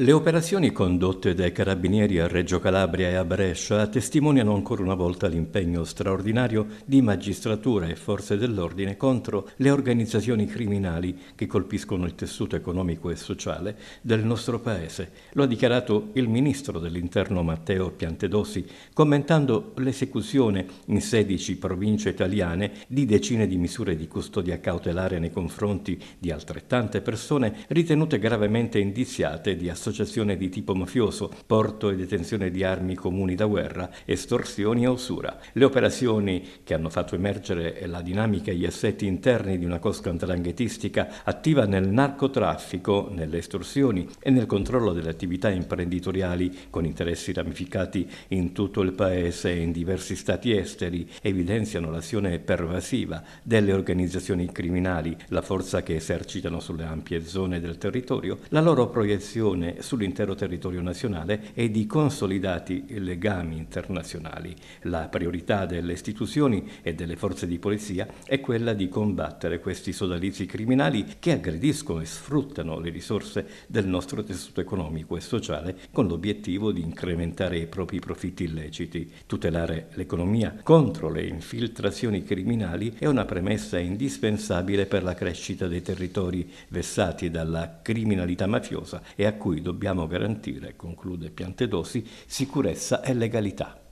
Le operazioni condotte dai carabinieri a Reggio Calabria e a Brescia testimoniano ancora una volta l'impegno straordinario di magistratura e forze dell'ordine contro le organizzazioni criminali che colpiscono il tessuto economico e sociale del nostro Paese. Lo ha dichiarato il ministro dell'Interno Matteo Piantedossi commentando l'esecuzione in 16 province italiane di decine di misure di custodia cautelare nei confronti di altrettante persone ritenute gravemente indiziate di assassinato associazione di tipo mafioso, porto e detenzione di armi comuni da guerra, estorsioni e usura. Le operazioni che hanno fatto emergere la dinamica e gli assetti interni di una cosca andranghetistica attiva nel narcotraffico, nelle estorsioni e nel controllo delle attività imprenditoriali con interessi ramificati in tutto il paese e in diversi stati esteri, evidenziano l'azione pervasiva delle organizzazioni criminali, la forza che esercitano sulle ampie zone del territorio, la loro proiezione sull'intero territorio nazionale e di consolidati legami internazionali. La priorità delle istituzioni e delle forze di polizia è quella di combattere questi sodalizi criminali che aggrediscono e sfruttano le risorse del nostro tessuto economico e sociale con l'obiettivo di incrementare i propri profitti illeciti. Tutelare l'economia contro le infiltrazioni criminali è una premessa indispensabile per la crescita dei territori vessati dalla criminalità mafiosa e a cui dobbiamo garantire, conclude Piantedosi, sicurezza e legalità.